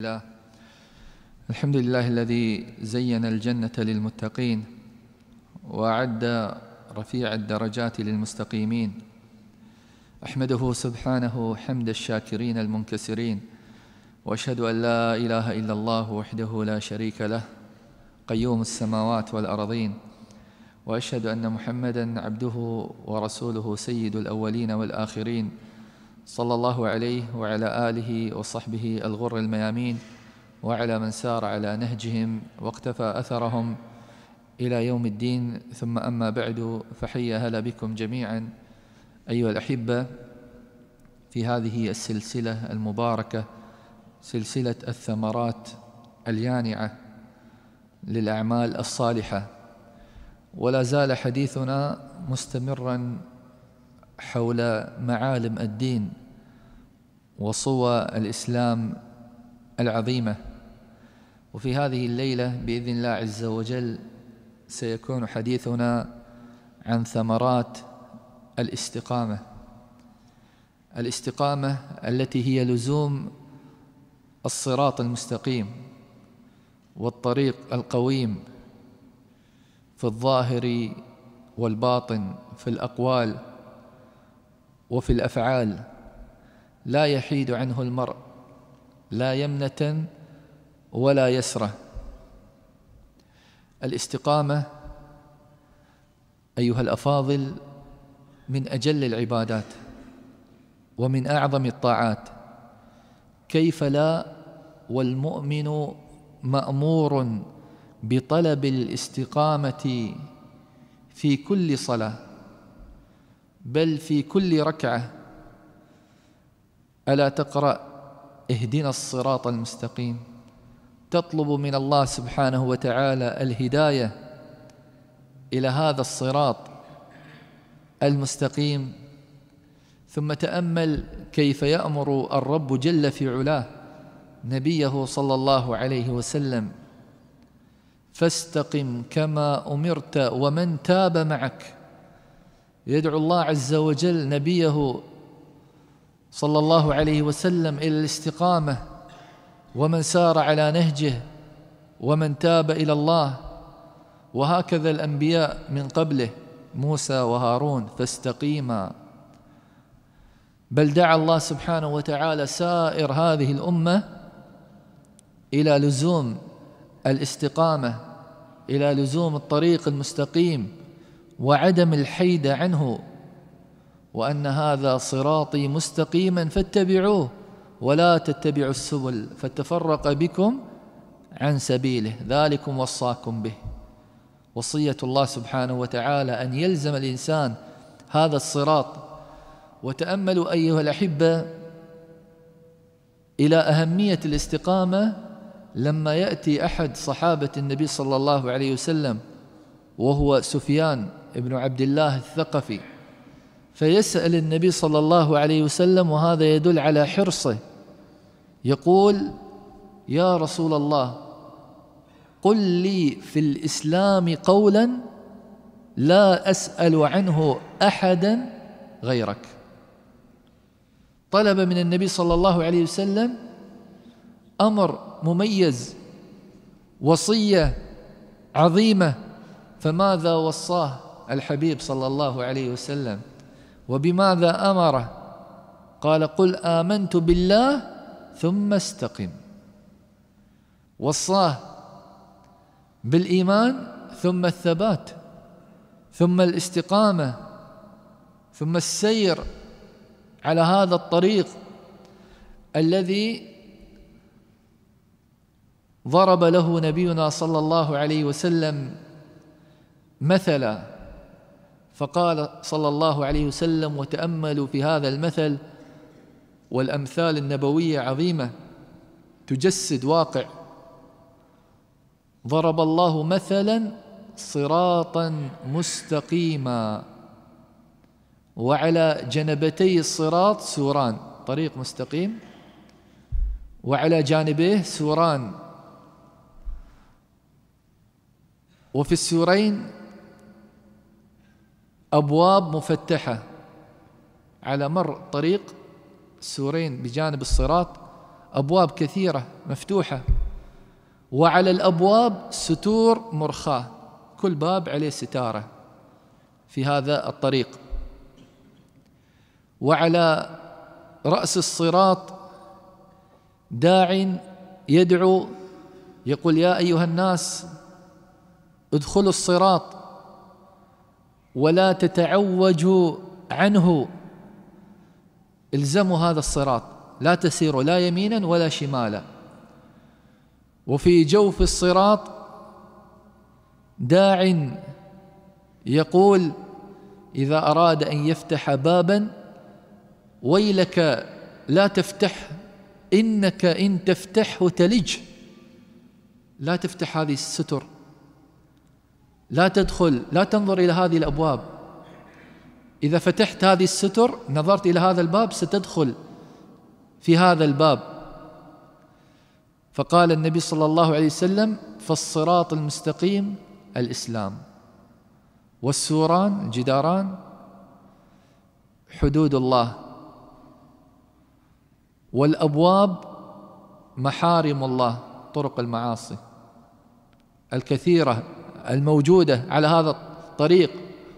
الله الحمد لله الذي زين الجنة للمتقين وأعد رفيع الدرجات للمستقيمين أحمده سبحانه حمد الشاكرين المنكسرين وأشهد أن لا إله إلا الله وحده لا شريك له قيوم السماوات والأرضين وأشهد أن محمدا عبده ورسوله سيد الأولين والآخرين صلى الله عليه وعلى آله وصحبه الغر الميامين وعلى من سار على نهجهم واقتفى أثرهم إلى يوم الدين ثم أما بعد فحيا هلا بكم جميعا أيها الأحبة في هذه السلسلة المباركة سلسلة الثمرات اليانعة للأعمال الصالحة ولا زال حديثنا مستمرا حول معالم الدين وصور الإسلام العظيمة وفي هذه الليلة بإذن الله عز وجل سيكون حديثنا عن ثمرات الاستقامة الاستقامة التي هي لزوم الصراط المستقيم والطريق القويم في الظاهر والباطن في الأقوال وفي الأفعال لا يحيد عنه المرء لا يمنة ولا يسرة الاستقامة أيها الأفاضل من أجل العبادات ومن أعظم الطاعات كيف لا والمؤمن مأمور بطلب الاستقامة في كل صلاة بل في كل ركعة ألا تقرأ اهدنا الصراط المستقيم تطلب من الله سبحانه وتعالى الهداية إلى هذا الصراط المستقيم ثم تأمل كيف يأمر الرب جل في علاه نبيه صلى الله عليه وسلم فاستقم كما أمرت ومن تاب معك يدعو الله عز وجل نبيه صلى الله عليه وسلم إلى الاستقامة ومن سار على نهجه ومن تاب إلى الله وهكذا الأنبياء من قبله موسى وهارون فاستقيما بل دعا الله سبحانه وتعالى سائر هذه الأمة إلى لزوم الاستقامة إلى لزوم الطريق المستقيم وعدم الحيد عنه وان هذا صراطي مستقيما فاتبعوه ولا تتبعوا السبل فتفرق بكم عن سبيله ذلكم وصاكم به وصيه الله سبحانه وتعالى ان يلزم الانسان هذا الصراط وتاملوا ايها الاحبه الى اهميه الاستقامه لما ياتي احد صحابه النبي صلى الله عليه وسلم وهو سفيان بن عبد الله الثقفي فيسأل النبي صلى الله عليه وسلم وهذا يدل على حرصه يقول يا رسول الله قل لي في الإسلام قولا لا أسأل عنه أحدا غيرك طلب من النبي صلى الله عليه وسلم أمر مميز وصية عظيمة فماذا وصاه الحبيب صلى الله عليه وسلم وبماذا امره قال قل امنت بالله ثم استقم وصاه بالايمان ثم الثبات ثم الاستقامه ثم السير على هذا الطريق الذي ضرب له نبينا صلى الله عليه وسلم مثلا فقال صلى الله عليه وسلم وتأملوا في هذا المثل والأمثال النبوية عظيمة تجسد واقع ضرب الله مثلا صراطا مستقيما وعلى جنبتي الصراط سوران طريق مستقيم وعلى جانبيه سوران وفي السورين أبواب مفتحة على مر طريق السورين بجانب الصراط أبواب كثيرة مفتوحة وعلى الأبواب ستور مرخاة كل باب عليه ستارة في هذا الطريق وعلى رأس الصراط داع يدعو يقول يا أيها الناس ادخلوا الصراط ولا تتعوجوا عنه الزموا هذا الصراط لا تسيروا لا يمينا ولا شمالا وفي جوف الصراط داع يقول إذا أراد أن يفتح بابا ويلك لا تفتح إنك إن تفتحه تلج لا تفتح هذه الستر لا تدخل لا تنظر إلى هذه الأبواب إذا فتحت هذه الستر نظرت إلى هذا الباب ستدخل في هذا الباب فقال النبي صلى الله عليه وسلم فالصراط المستقيم الإسلام والسوران الجداران حدود الله والأبواب محارم الله طرق المعاصي الكثيرة الموجودة على هذا الطريق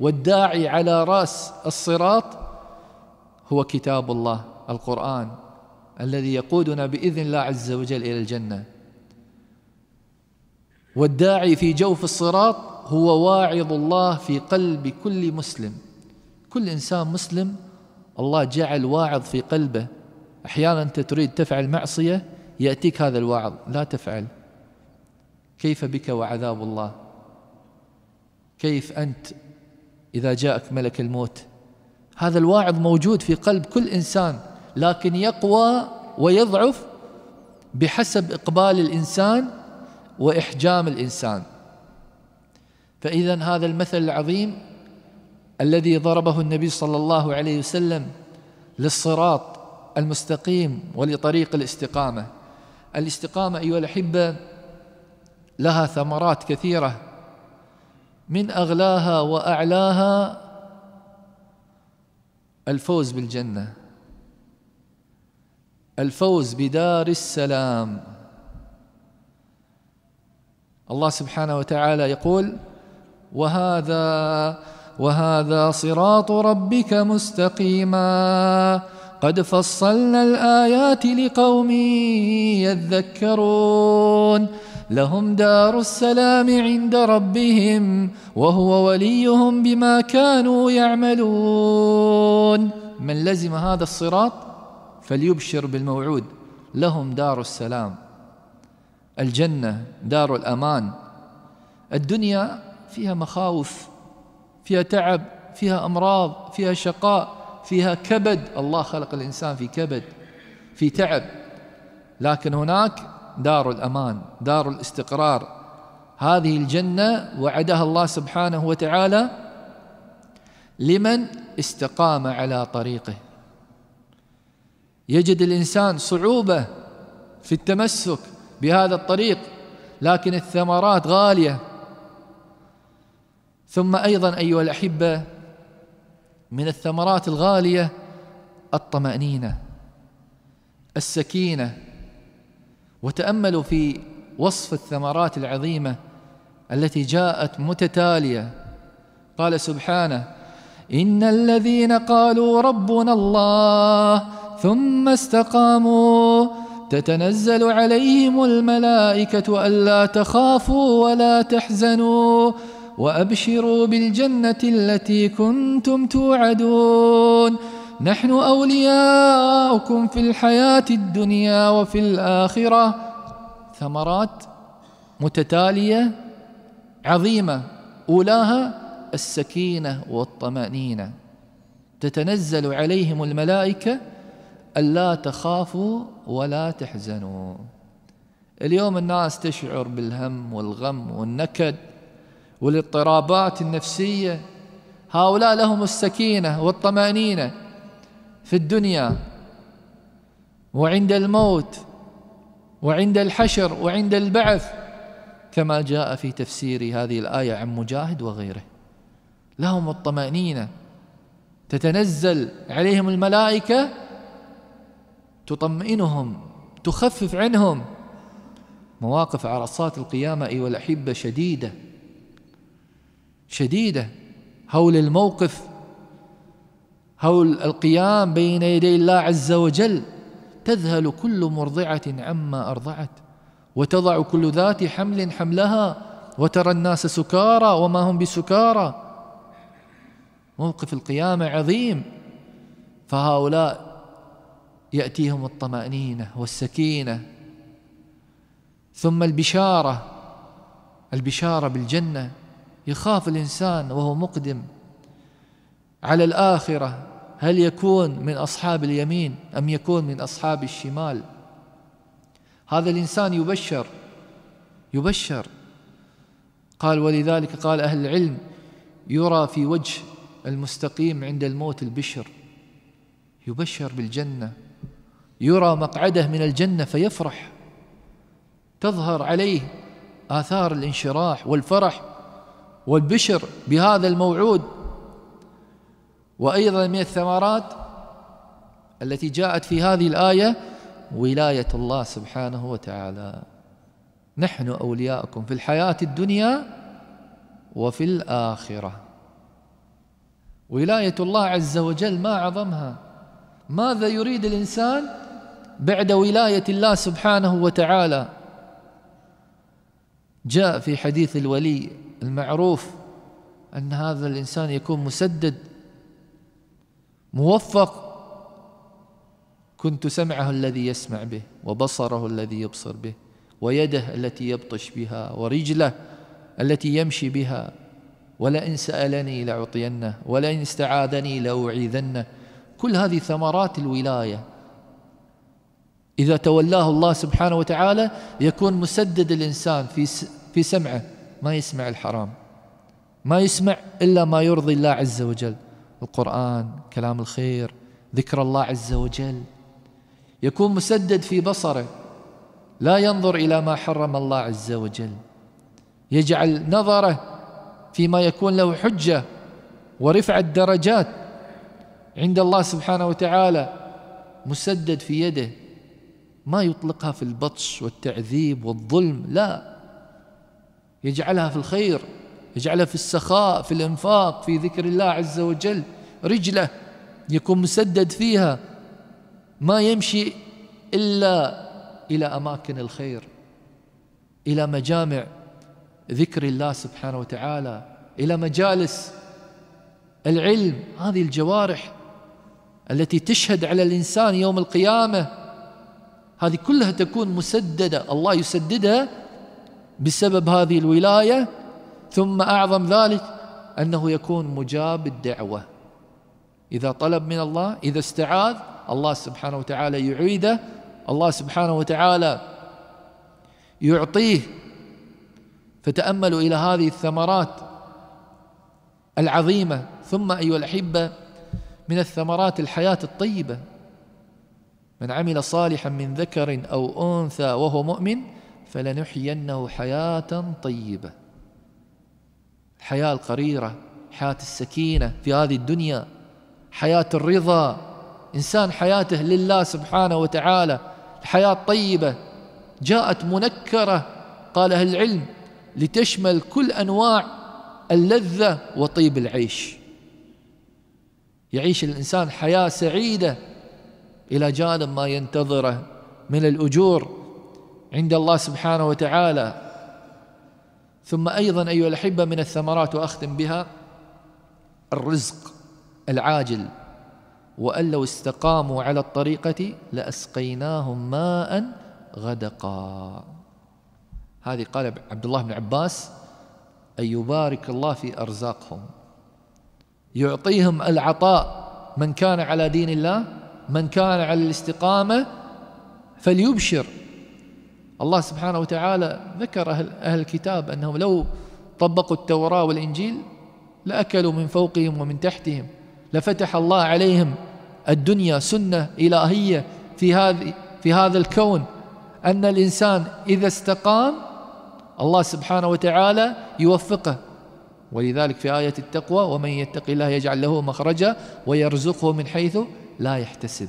والداعي على رأس الصراط هو كتاب الله القرآن الذي يقودنا بإذن الله عز وجل إلى الجنة والداعي في جوف الصراط هو واعظ الله في قلب كل مسلم كل إنسان مسلم الله جعل واعظ في قلبه أحيانا أنت تريد تفعل معصية يأتيك هذا الواعظ لا تفعل كيف بك وعذاب الله كيف أنت إذا جاءك ملك الموت هذا الواعظ موجود في قلب كل إنسان لكن يقوى ويضعف بحسب إقبال الإنسان وإحجام الإنسان فإذا هذا المثل العظيم الذي ضربه النبي صلى الله عليه وسلم للصراط المستقيم ولطريق الاستقامة الاستقامة أيها الأحبة لها ثمرات كثيرة من اغلاها واعلاها الفوز بالجنه الفوز بدار السلام الله سبحانه وتعالى يقول وهذا وهذا صراط ربك مستقيما قد فصلنا الآيات لقوم يذكرون لهم دار السلام عند ربهم وهو وليهم بما كانوا يعملون من لزم هذا الصراط فليبشر بالموعود لهم دار السلام الجنة دار الأمان الدنيا فيها مخاوف فيها تعب فيها أمراض فيها شقاء فيها كبد الله خلق الإنسان في كبد في تعب لكن هناك دار الأمان دار الاستقرار هذه الجنة وعدها الله سبحانه وتعالى لمن استقام على طريقه يجد الإنسان صعوبة في التمسك بهذا الطريق لكن الثمرات غالية ثم أيضا أيها الأحبة من الثمرات الغاليه الطمانينه السكينه وتاملوا في وصف الثمرات العظيمه التي جاءت متتاليه قال سبحانه ان الذين قالوا ربنا الله ثم استقاموا تتنزل عليهم الملائكه الا تخافوا ولا تحزنوا وابشروا بالجنه التي كنتم توعدون نحن اولياؤكم في الحياه الدنيا وفي الاخره ثمرات متتاليه عظيمه اولاها السكينه والطمانينه تتنزل عليهم الملائكه الا تخافوا ولا تحزنوا اليوم الناس تشعر بالهم والغم والنكد والاضطرابات النفسية هؤلاء لهم السكينة والطمأنينة في الدنيا وعند الموت وعند الحشر وعند البعث كما جاء في تفسير هذه الآية عن مجاهد وغيره لهم الطمأنينة تتنزل عليهم الملائكة تطمئنهم تخفف عنهم مواقف عرصات القيامة أيها الأحبة شديدة شديده هول الموقف هول القيام بين يدي الله عز وجل تذهل كل مرضعه عما ارضعت وتضع كل ذات حمل حملها وترى الناس سكارى وما هم بسكارى موقف القيامه عظيم فهؤلاء ياتيهم الطمانينه والسكينه ثم البشاره البشاره بالجنه يخاف الإنسان وهو مقدم على الآخرة هل يكون من أصحاب اليمين أم يكون من أصحاب الشمال هذا الإنسان يبشر يبشر قال ولذلك قال أهل العلم يرى في وجه المستقيم عند الموت البشر يبشر بالجنة يرى مقعده من الجنة فيفرح تظهر عليه آثار الانشراح والفرح والبشر بهذا الموعود وأيضا من الثمرات التي جاءت في هذه الآية ولاية الله سبحانه وتعالى نحن أولياءكم في الحياة الدنيا وفي الآخرة ولاية الله عز وجل ما أعظمها ماذا يريد الإنسان بعد ولاية الله سبحانه وتعالى جاء في حديث الولي المعروف أن هذا الإنسان يكون مسدد موفق كنت سمعه الذي يسمع به وبصره الذي يبصر به ويده التي يبطش بها ورجله التي يمشي بها ولئن سألني لأعطينه ولئن استعاذني لأعيذنه كل هذه ثمرات الولاية إذا تولاه الله سبحانه وتعالى يكون مسدد الإنسان في في سمعه ما يسمع الحرام ما يسمع إلا ما يرضي الله عز وجل القرآن كلام الخير ذكر الله عز وجل يكون مسدد في بصره لا ينظر إلى ما حرم الله عز وجل يجعل نظره فيما يكون له حجة ورفع الدرجات عند الله سبحانه وتعالى مسدد في يده ما يطلقها في البطش والتعذيب والظلم لا يجعلها في الخير يجعلها في السخاء في الانفاق في ذكر الله عز وجل رجله يكون مسدد فيها ما يمشي الا الى اماكن الخير الى مجامع ذكر الله سبحانه وتعالى الى مجالس العلم هذه الجوارح التي تشهد على الانسان يوم القيامه هذه كلها تكون مسدده الله يسددها بسبب هذه الولايه ثم اعظم ذلك انه يكون مجاب الدعوه اذا طلب من الله اذا استعاذ الله سبحانه وتعالى يعيده الله سبحانه وتعالى يعطيه فتاملوا الى هذه الثمرات العظيمه ثم ايها الاحبه من الثمرات الحياه الطيبه من عمل صالحا من ذكر او انثى وهو مؤمن فلنحيينه حياة طيبة الحياة القريرة حياة السكينة في هذه الدنيا حياة الرضا إنسان حياته لله سبحانه وتعالى الحياة الطيبة جاءت منكرة قال أهل العلم لتشمل كل أنواع اللذة وطيب العيش يعيش الإنسان حياة سعيدة إلى جانب ما ينتظره من الأجور عند الله سبحانه وتعالى ثم أيضا أيها الأحبة من الثمرات وأختم بها الرزق العاجل وأن لو استقاموا على الطريقة لأسقيناهم ماء غدقا هذه قال عبد الله بن عباس أن يبارك الله في أرزاقهم يعطيهم العطاء من كان على دين الله من كان على الاستقامة فليبشر الله سبحانه وتعالى ذكر أهل, أهل الكتاب أنهم لو طبقوا التوراة والإنجيل لأكلوا من فوقهم ومن تحتهم لفتح الله عليهم الدنيا سنة إلهية في هذه في هذا الكون أن الإنسان إذا استقام الله سبحانه وتعالى يوفقه ولذلك في آية التقوى ومن يتق الله يجعل له مخرجا ويرزقه من حيث لا يحتسب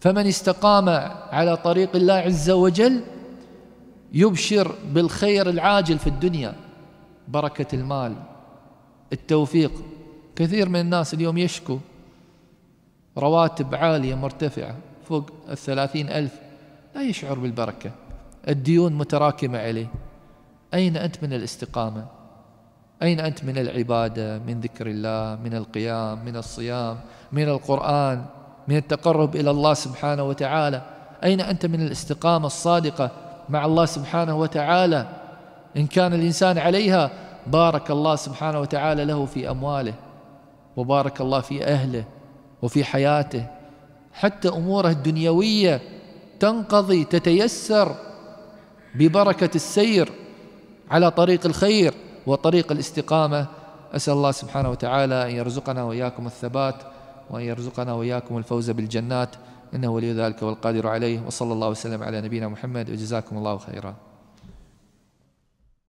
فمن استقام على طريق الله عز وجل يبشر بالخير العاجل في الدنيا بركة المال التوفيق كثير من الناس اليوم يشكو رواتب عالية مرتفعة فوق الثلاثين ألف لا يشعر بالبركة الديون متراكمة عليه أين أنت من الاستقامة أين أنت من العبادة من ذكر الله من القيام من الصيام من القرآن من التقرب إلى الله سبحانه وتعالى أين أنت من الاستقامة الصادقة مع الله سبحانه وتعالى إن كان الإنسان عليها بارك الله سبحانه وتعالى له في أمواله وبارك الله في أهله وفي حياته حتى أموره الدنيوية تنقضي تتيسر ببركة السير على طريق الخير وطريق الاستقامة أسأل الله سبحانه وتعالى أن يرزقنا وإياكم الثبات وأن يرزقنا وإياكم الفوز بالجنات إنه ولي ذلك والقادر عليه وصلى الله وسلم على نبينا محمد وجزاكم الله خيرا